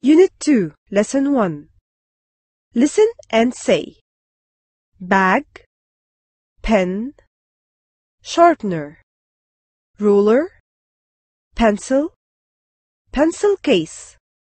Unit 2, Lesson 1 Listen and say Bag Pen Sharpener Ruler Pencil Pencil case